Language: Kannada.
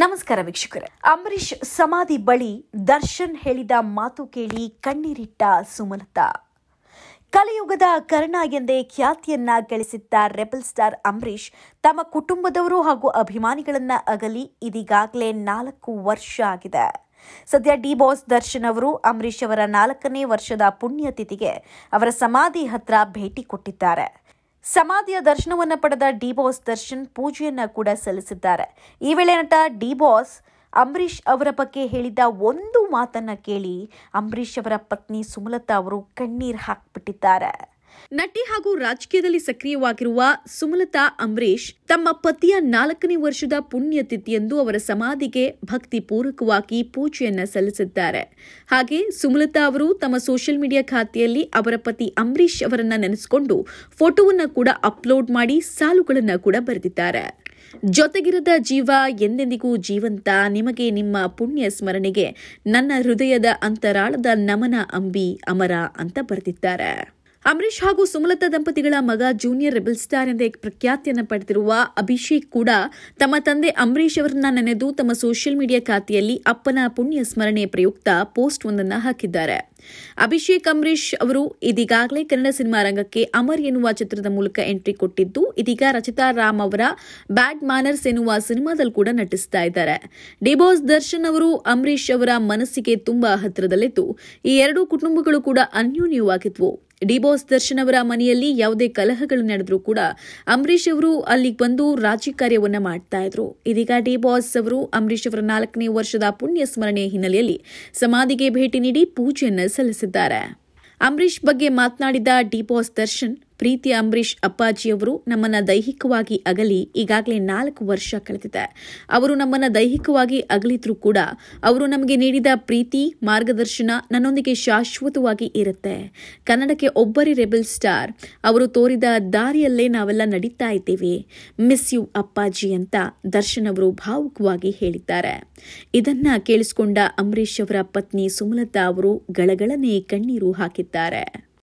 ನಮಸ್ಕಾರ ವೀಕ್ಷಕರೇ ಅಂಬರೀಷ್ ಸಮಾಧಿ ಬಳಿ ದರ್ಶನ್ ಹೇಳಿದ ಮಾತು ಕೇಳಿ ಕಣ್ಣೀರಿಟ್ಟ ಸುಮಲತಾ ಕಲಿಯುಗದ ಕರ್ಣ ಎಂದೇ ಖ್ಯಾತಿಯನ್ನ ಗಳಿಸಿದ್ದ ರೆಬಲ್ ಸ್ಟಾರ್ ಅಂಬರೀಷ್ ತಮ್ಮ ಕುಟುಂಬದವರು ಹಾಗೂ ಅಭಿಮಾನಿಗಳನ್ನ ಅಗಲಿ ಇದೀಗಾಗಲೇ ನಾಲ್ಕು ವರ್ಷ ಆಗಿದೆ ಸದ್ಯ ಡಿ ಬಾಸ್ ದರ್ಶನ್ ಅವರು ಅಂಬರೀಷ್ ಅವರ ನಾಲ್ಕನೇ ವರ್ಷದ ಪುಣ್ಯತಿಥಿಗೆ ಅವರ ಸಮಾಧಿ ಹತ್ರ ಭೇಟಿ ಕೊಟ್ಟಿದ್ದಾರೆ ಸಮಾಧಿಯ ದರ್ಶನವನ್ನು ಪಡೆದ ಬಾಸ್ ದರ್ಶನ್ ಪೂಜೆಯನ್ನು ಕೂಡ ಸಲ್ಲಿಸಿದ್ದಾರೆ ಈ ವೇಳೆ ನಟ ಬಾಸ್ ಅಂಬರೀಷ್ ಅವರ ಬಗ್ಗೆ ಹೇಳಿದ ಒಂದು ಮಾತನ್ನ ಕೇಳಿ ಅಂಬರೀಷ್ ಅವರ ಪತ್ನಿ ಸುಮಲತಾ ಅವರು ಕಣ್ಣೀರು ಹಾಕ್ಬಿಟ್ಟಿದ್ದಾರೆ ನಟಿ ಹಾಗೂ ರಾಜಕೀಯದಲ್ಲಿ ಸಕ್ರಿಯವಾಗಿರುವ ಸುಮಲತಾ ಅಂಬರೀಶ್ ತಮ್ಮ ಪತಿಯ ನಾಲ್ಕನೇ ವರ್ಷದ ಪುಣ್ಯತಿಥಿಯಂದು ಅವರ ಸಮಾಧಿಗೆ ಭಕ್ತಿ ಪೂರ್ವಕವಾಗಿ ಪೂಜೆಯನ್ನ ಸಲ್ಲಿಸಿದ್ದಾರೆ ಹಾಗೆ ಸುಮಲತಾ ಅವರು ತಮ್ಮ ಸೋಷಿಯಲ್ ಮೀಡಿಯಾ ಖಾತೆಯಲ್ಲಿ ಅವರ ಪತಿ ಅಂಬರೀಶ್ ಅವರನ್ನ ನೆನೆಸಿಕೊಂಡು ಫೋಟೋವನ್ನ ಕೂಡ ಅಪ್ಲೋಡ್ ಮಾಡಿ ಸಾಲುಗಳನ್ನು ಕೂಡ ಬರೆದಿದ್ದಾರೆ ಜೊತೆಗಿರದ ಜೀವ ಎಂದೆಂದಿಗೂ ಜೀವಂತ ನಿಮಗೆ ನಿಮ್ಮ ಪುಣ್ಯ ಸ್ಮರಣೆಗೆ ನನ್ನ ಹೃದಯದ ಅಂತರಾಳದ ನಮನ ಅಂಬಿ ಅಮರ ಅಂತ ಬರೆದಿದ್ದಾರೆ ಅಂಬರೀಷ್ ಹಾಗೂ ಸುಮಲತಾ ದಂಪತಿಗಳ ಮಗ ಜೂನಿಯರ್ ರೆಬಲ್ ಸ್ಟಾರ್ ಎಂದೇ ಪ್ರಖ್ಯಾತಿಯನ್ನು ಪಡೆದಿರುವ ಅಭಿಷೇಕ್ ಕೂಡ ತಮ್ಮ ತಂದೆ ಅಂಬರೀಶ್ ಅವರನ್ನ ನೆನೆದು ತಮ್ಮ ಸೋಷಿಯಲ್ ಮೀಡಿಯಾ ಖಾತೆಯಲ್ಲಿ ಅಪ್ಪನ ಪುಣ್ಯ ಸ್ಮರಣೆ ಪ್ರಯುಕ್ತ ಪೋಸ್ಟ್ ಒಂದನ್ನು ಹಾಕಿದ್ದಾರೆ ಅಭಿಷೇಕ್ ಅಂಬರೀಷ್ ಅವರು ಇದೀಗಾಗಲೇ ಕನ್ನಡ ಸಿನಿಮಾ ರಂಗಕ್ಕೆ ಅಮರ್ ಎನ್ನುವ ಚಿತ್ರದ ಮೂಲಕ ಎಂಟ್ರಿ ಕೊಟ್ಟಿದ್ದು ಇದೀಗ ರಚಿತಾ ರಾಮ್ ಅವರ ಬ್ಯಾಡ್ ಮ್ಯಾನರ್ಸ್ ಎನ್ನುವ ಸಿನಿಮಾದಲ್ಲಿ ಕೂಡ ನಟಿಸ್ತಾ ಇದ್ದಾರೆ ಡಿಬೋಸ್ ದರ್ಶನ್ ಅವರು ಅಂಬರೀಶ್ ಅವರ ಮನಸ್ಸಿಗೆ ತುಂಬಾ ಹತ್ತಿರದಲ್ಲಿದ್ದು ಈ ಎರಡೂ ಕುಟುಂಬಗಳು ಕೂಡ ಅನ್ಯೋನ್ಯವಾಗಿದ್ವು ಡಿಬೋಸ್ ದರ್ಶನ್ ಅವರ ಮನೆಯಲ್ಲಿ ಯಾವುದೇ ಕಲಹಗಳು ನಡೆದರೂ ಕೂಡ ಅಂಬರೀಶ್ ಅವರು ಅಲ್ಲಿಗೆ ಬಂದು ರಾಜಿ ಕಾರ್ಯವನ್ನ ಮಾಡ್ತಾ ಇದ್ರು ಇದೀಗ ಡಿಬಾಸ್ ಅವರು ಅಂಬರೀಶ್ ಅವರ ನಾಲ್ಕನೇ ವರ್ಷದ ಪುಣ್ಯ ಸ್ಮರಣೆ ಹಿನ್ನೆಲೆಯಲ್ಲಿ ಸಮಾಧಿಗೆ ಭೇಟಿ ನೀಡಿ ಪೂಜೆಯನ್ನು ಸಲ್ಲಿಸಿದ್ದಾರೆ ಅಂಬರೀಷ್ ಬಗ್ಗೆ ಮಾತನಾಡಿದ ಡಿಬಾಸ್ ದರ್ಶನ್ ಪ್ರೀತಿ ಅಂಬರೀಷ್ ಅಪ್ಪಾಜಿಯವರು ನಮ್ಮನ್ನು ದೈಹಿಕವಾಗಿ ಅಗಲಿ ಈಗಾಗಲೇ ನಾಲ್ಕು ವರ್ಷ ಕಳೆದಿದೆ ಅವರು ನಮ್ಮನ್ನು ದೈಹಿಕವಾಗಿ ಅಗಲಿದ್ರೂ ಕೂಡ ಅವರು ನಮಗೆ ನೀಡಿದ ಪ್ರೀತಿ ಮಾರ್ಗದರ್ಶನ ನನ್ನೊಂದಿಗೆ ಶಾಶ್ವತವಾಗಿ ಇರುತ್ತೆ ಕನ್ನಡಕ್ಕೆ ಒಬ್ಬರಿ ರೆಬಲ್ ಸ್ಟಾರ್ ಅವರು ತೋರಿದ ದಾರಿಯಲ್ಲೇ ನಾವೆಲ್ಲ ನಡೀತಾ ಇದ್ದೇವೆ ಮಿಸ್ ಯು ಅಪ್ಪಾಜಿ ಅಂತ ದರ್ಶನ್ ಅವರು ಭಾವುಕವಾಗಿ ಹೇಳಿದ್ದಾರೆ ಇದನ್ನ ಕೇಳಿಸಿಕೊಂಡ ಅಂಬರೀಷ್ ಅವರ ಪತ್ನಿ ಸುಮಲತಾ ಅವರು ಗಳಗಳನೆ ಕಣ್ಣೀರು ಹಾಕಿದ್ದಾರೆ